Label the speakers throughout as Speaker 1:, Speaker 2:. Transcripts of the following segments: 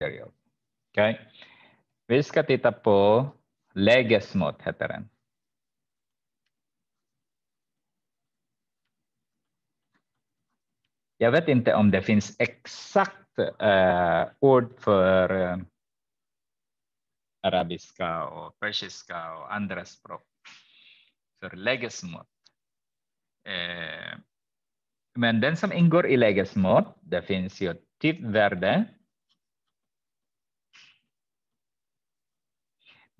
Speaker 1: There Okay. Vi ska titta på lägesmått, heter den. Jag vet inte om det finns exakt eh, ord för eh, arabiska och persiska och andra språk för lägesmått. Eh, men den som ingår i lägesmått, det finns ju typvärde,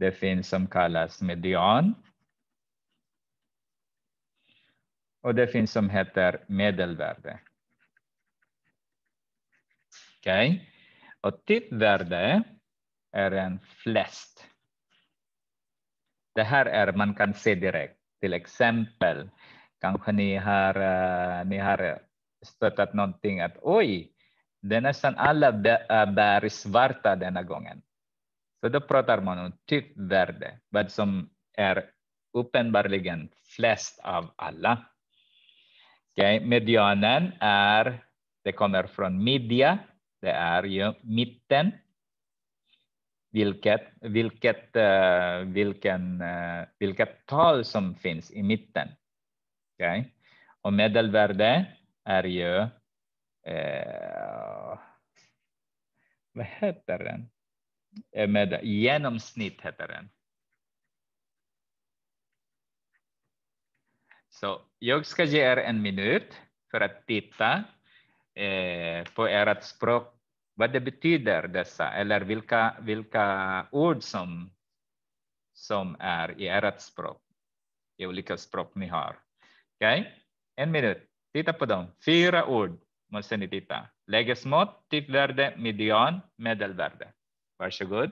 Speaker 1: Det finns som kallas median. Och det finns som heter medelvärde. Okej. Okay. Och typvärde är en flest. Det här är, man kan se direkt. Till exempel, kanske ni har, eh, ni har stöttat någonting att oj, det är nästan alla eh, bär svarta denna gången. Så pratar man typ värde, vad som är uppenbarligen flest av alla. Okay. Medianen är, det kommer från media, det är ju mitten. Vilket, vilket, eh, vilken, eh, vilket tal som finns i mitten. Okay. Och medelvärde är ju, eh, vad heter den? med genomsnitt heter den. Så jag ska ge er en minut för att titta eh, på ert språk, vad det betyder dessa, eller vilka, vilka ord som, som är i ert språk, i olika språk ni har. okay? en minut. Titta på dem. Fyra ord måste ni titta. Lägesmått, typvärde, median, medelvärde. Marcia Good.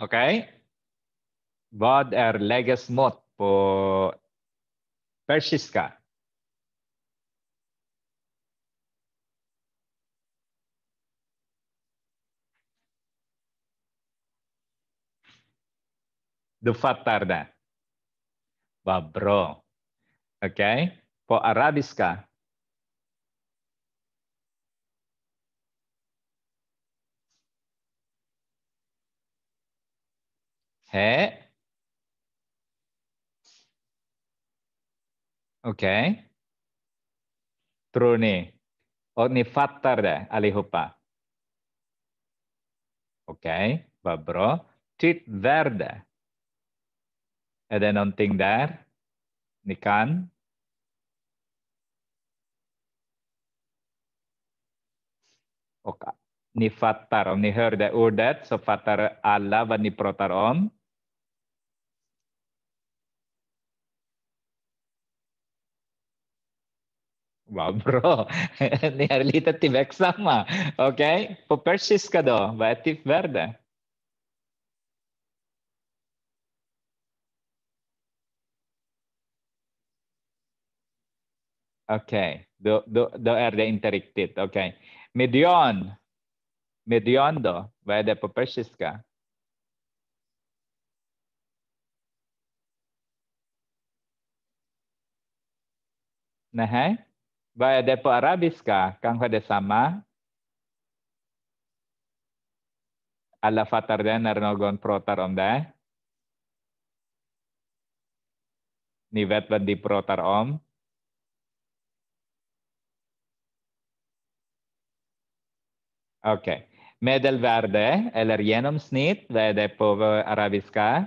Speaker 1: Okay? Vad legas mod po persiska? Du fattar det. Vad bra. Okay. arabiska? He. Oke. Truni. Drone. Oni fattar de alihupa. Okej, babro. Tit verde. Titt värde. Är det någonting ni kan? Och ni fattar, om ni hörde ordet så fattar alla vad ni pratar om. Vad bra! Ni är lite tveksamma. Okej, okay. på persiska då, vad är typvärde? Okej, okay. då, då, då, är det inte riktigt. Okej. Okay. Median. Median då, vad är det på persiska? Nej. Vai depo Arabiska, kang de Sama, alla fattar den när er någon pratar om de. Ni vet vad de om. Okej. Okay. Medelvärde eller genomsnitt, vad är på arabiska?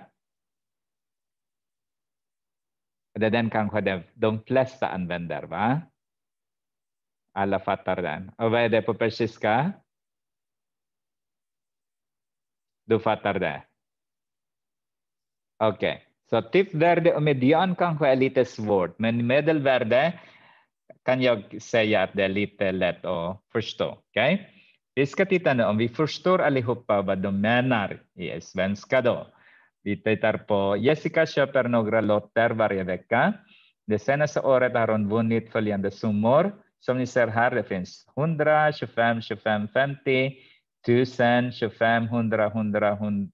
Speaker 1: Det är den kanske de, de flesta använder, va? alla fattar den. Och vad är det på persiska? Du fattar det? Okej, okay. så tippvärde och median kanske är lite svårt, men medelvärde kan jag säga att det är lite lätt att förstå. Okay? Vi ska titta nu om vi förstår allihopa vad de menar i svenska då. Vi tittar på Jessica köper några lotter varje vecka. Det senaste året har hon vunnit följande summor. Som ni ser här, det finns 100, 25, 25, 50, 1000, 25, 100, 100, 100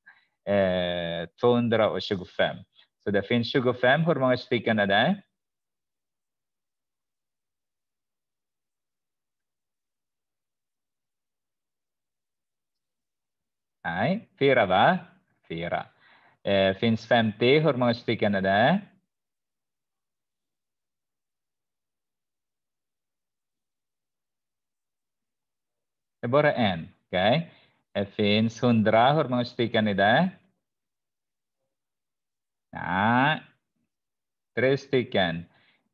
Speaker 1: eh, 25. Så det finns 25. Hur många stycken är det? Nej, fyra va? Fyra. Eh, finns 50. Hur många stycken är det? Det är bara en. Okay? Det finns hundra. Hur många stycken är det? Nej, tre stycken.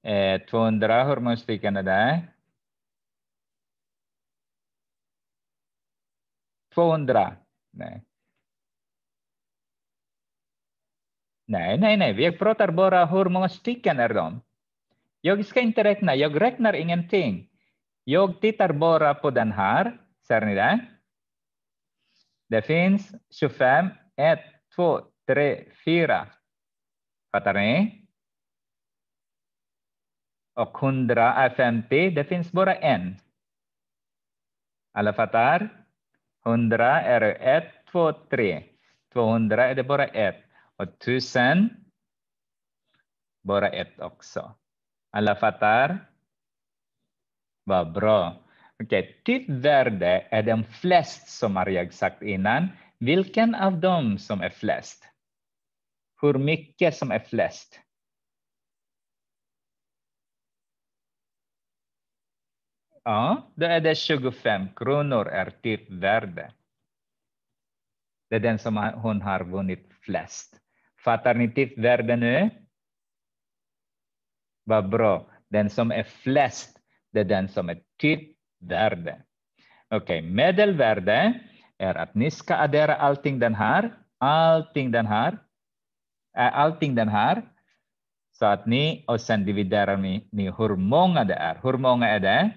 Speaker 1: Eh, 200, hur många stycken är det? 200. Nej. Nej, nej, nej. Vi pratar bara hur många stycken är de? Jag ska inte räkna. Jag räknar ingenting. Jag tittar bara på den här. Ser ni det? Det finns 25, 1, 2, 3, 4. Fattar ni? Och 100 är 50, det finns bara en. Alla fattar? 100 är 1, 2, 3. 200 är det bara ett. Och 1000, bara ett också. Alla fattar? Vad bra. Okej, okay. Typ ditt värde är de flest som har jag sagt innan. Vilken av dem som är flest? Hur mycket som är flest? Ja, då är det 25 kronor är ditt typ värde. Det är den som hon har vunnit flest. Fattar ni ditt typ värde nu? Vad bra. Den som är flest, det är den som är ditt värde. Okej, okay, medelvärde är att ni ska addera allting den här, allting den här, äh, allting den här. Så att ni, och sen dividerar ni, ni hur många det är. Hur många är det?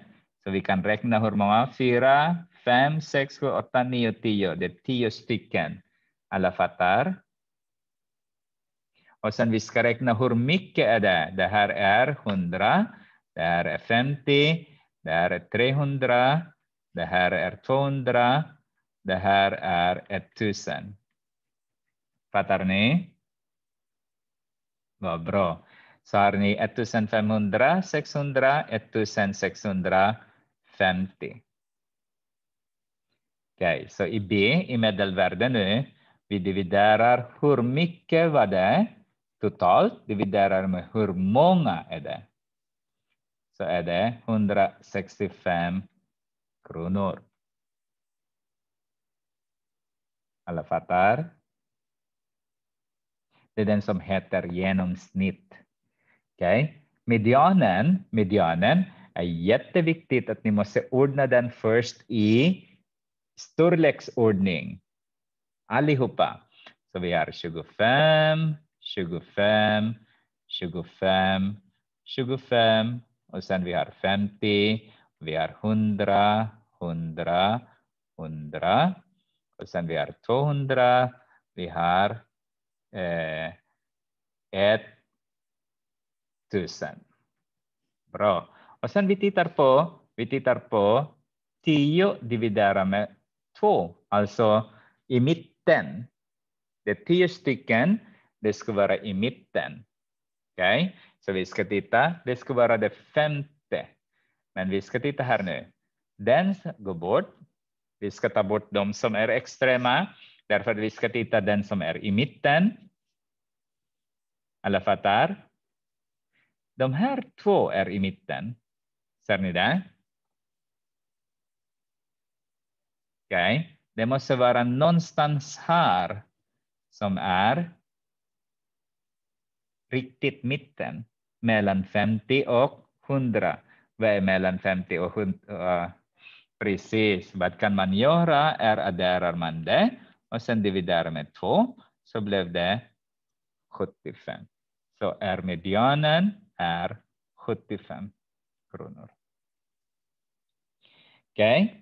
Speaker 1: Så vi kan räkna hur många, 4, 5, 6, 7, 8, 9, 10. Det är 10 stycken. Alla fattar? Och sen vi ska räkna hur mycket är det. Det här är 100, det här är 50, det här är 300, det här är 200, det här är 1000. Fattar ni? Vad bra. Så har ni 1500, 600, 1650. Okej, okay, så i B, i medelvärde nu, vi dividerar hur mycket var det totalt, dividerar med hur många är det så är det 165 kronor. Alla fattar? Det är den som heter genomsnitt. Okay? Medianen, medianen är jätteviktigt att ni måste ordna den först i storleksordning. Allihopa. Så vi har 25, 25, 25, 25, och sen vi har 50, vi har 100, 100, 100. Och sen vi har 200, vi har eh, 1000. Bra. Och sen vi tittar på, vi tittar på 10 dividerat med 2, alltså i mitten. Det är 10 stycken, det ska vara i mitten. Okej? Okay? Så vi ska titta, det ska vara det femte. Men vi ska titta här nu. Den går bort. Vi ska ta bort de som är extrema. Därför vi ska titta den som är i mitten. Alla fattar? De här två är i mitten. Ser ni det? okay. det måste vara någonstans här som är riktigt mitten mellan 50 och 100. Vad är mellan 50 och 100? Äh, precis, vad kan man göra? Är adderar man det och sen dividerar med 2 så blev det 75. Så är medianen är 75 kronor. Okej, okay.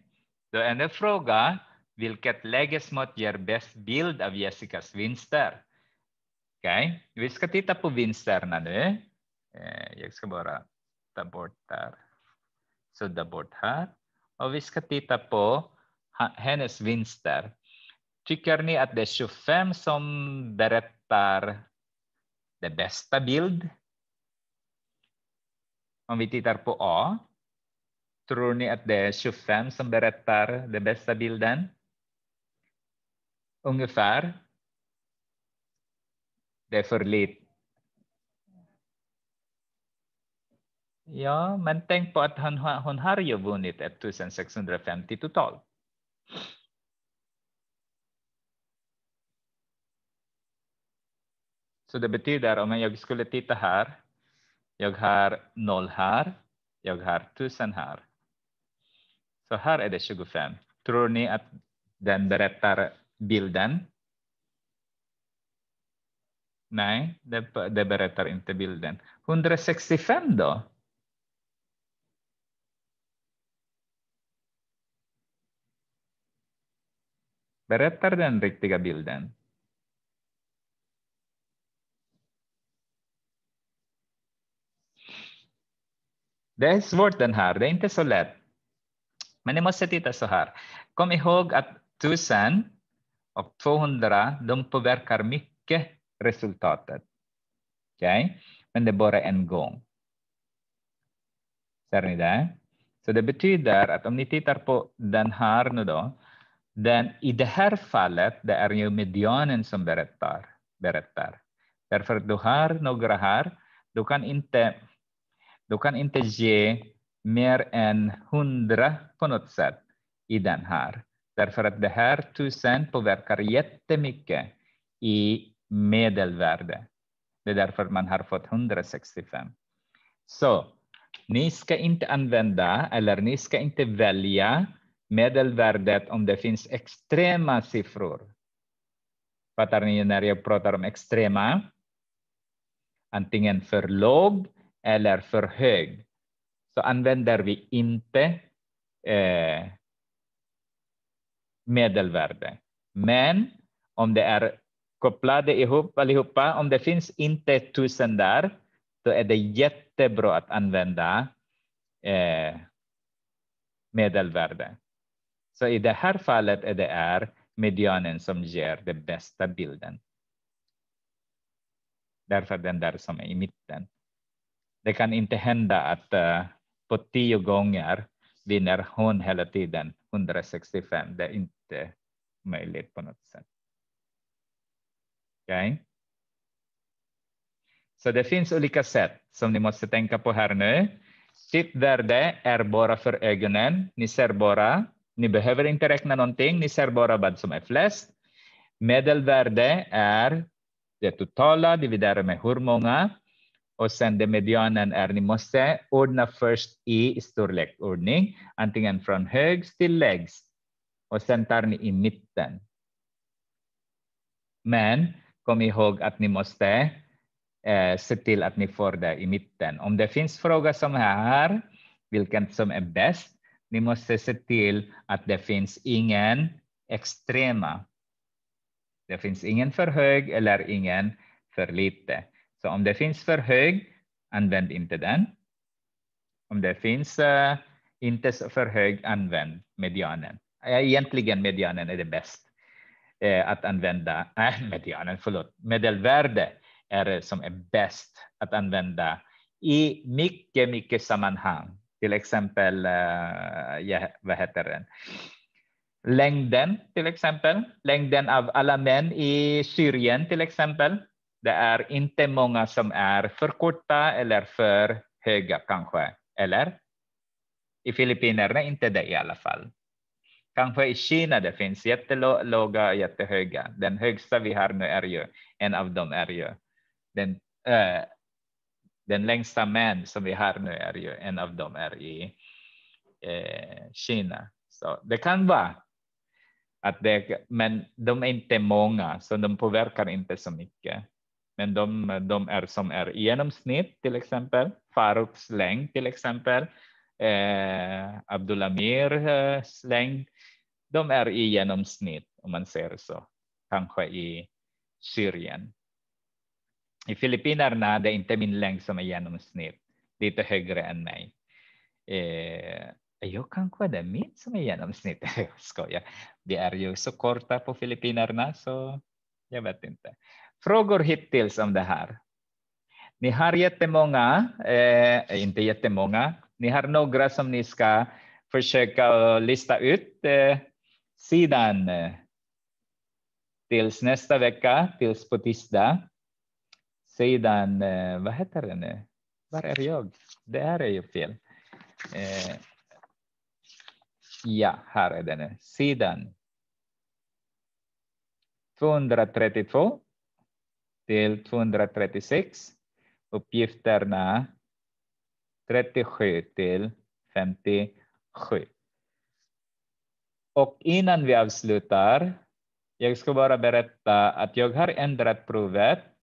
Speaker 1: då är det fråga vilket lägesmått ger bäst bild av Jessicas vinster? okay. vi ska titta på vinsterna nu. Eh, jag ska bara ta bort där. Sudda bort här. Och vi ska titta på hennes vinster. Tycker ni att det är 25 som berättar den bästa bild? Om vi tittar på A. Tror ni att det är 25 som berättar den bästa bilden? Ungefär. Det är för lite Ja, men tänk på att hon, hon har ju vunnit 1650 totalt. Så det betyder om jag skulle titta här. Jag har noll här. Jag har tusen här. Så här är det 25. Tror ni att den berättar bilden? Nej, det, det berättar inte bilden. 165 då? Berättar den riktiga bilden? Det är svårt den här, det är inte så lätt. Men ni måste titta så här. Kom ihåg att 1000 och 200, de påverkar mycket resultatet. Okay? Men det är bara en gång. Ser ni det? Så det betyder att om ni tittar på den här nu då, den, I det här fallet det är ju medianen som berättar. berättar. Därför du har några här, du kan inte, du kan inte ge mer än hundra på något sätt i den här. Därför att det här tusen påverkar jättemycket i medelvärde. Det är därför man har fått 165. Så ni ska inte använda eller ni ska inte välja medelvärdet om det finns extrema siffror. Fattar ni när jag pratar om extrema? Antingen för låg eller för hög. Så använder vi inte eh, medelvärde. Men om det är kopplade ihop allihopa, om det finns inte tusen där, då är det jättebra att använda eh, medelvärde. Så i det här fallet är det är medianen som ger den bästa bilden. Därför den där som är i mitten. Det kan inte hända att eh, på tio gånger vinner hon hela tiden 165. Det är inte möjligt på något sätt. Okay? Så det finns olika sätt som ni måste tänka på här nu. Sitt där är bara för ögonen. Ni ser bara ni behöver inte räkna någonting, ni ser bara vad som är flest. Medelvärde är det totala dividerat med hur många och sen det medianen är ni måste ordna först i storleksordning, antingen från högst till lägst och sen tar ni i mitten. Men kom ihåg att ni måste eh, se till att ni får det i mitten. Om det finns fråga som här, vilken som är bäst, ni måste se till att det finns ingen extrema. Det finns ingen för hög eller ingen för lite. Så om det finns för hög, använd inte den. Om det finns uh, inte för hög, använd medianen. Egentligen medianen är det bäst eh, att använda. Äh, medianen, förlåt. Medelvärde är det som är bäst att använda i mycket, mycket sammanhang till exempel, eh, vad heter den? Längden till exempel. Längden av alla män i Syrien till exempel. Det är inte många som är för korta eller för höga kanske, eller? I Filippinerna inte det i alla fall. Kanske i Kina det finns jättelåga, och jättehöga. Den högsta vi har nu är ju, en av dem är ju den, äh, den längsta män som vi har nu är ju en av dem är i eh, Kina. Så det kan vara att det, men de är inte många, så de påverkar inte så mycket. Men de, de är som är i genomsnitt, till exempel Faruks längd, till exempel eh, Abdullamirs längd. De är i genomsnitt om man säger så, kanske i Syrien. I Filipinarna, det är inte min längd som är genomsnitt. Lite högre än mig. Eh, jag kanske är det min som är genomsnitt. jag skojar. Det är ju så korta på Filippinerna så jag vet inte. Frågor hittills om det här? Ni har jättemånga, eh, inte jättemånga, ni har några som ni ska försöka lista ut eh, sedan eh, tills nästa vecka, tills på tisdag. Sedan, eh, vad heter det nu? Eh, var är jag? Det här är ju fel. Eh, ja, här är den. nu. Eh, sidan 232 till 236. Uppgifterna 37 till 57. Och innan vi avslutar, jag ska bara berätta att jag har ändrat provet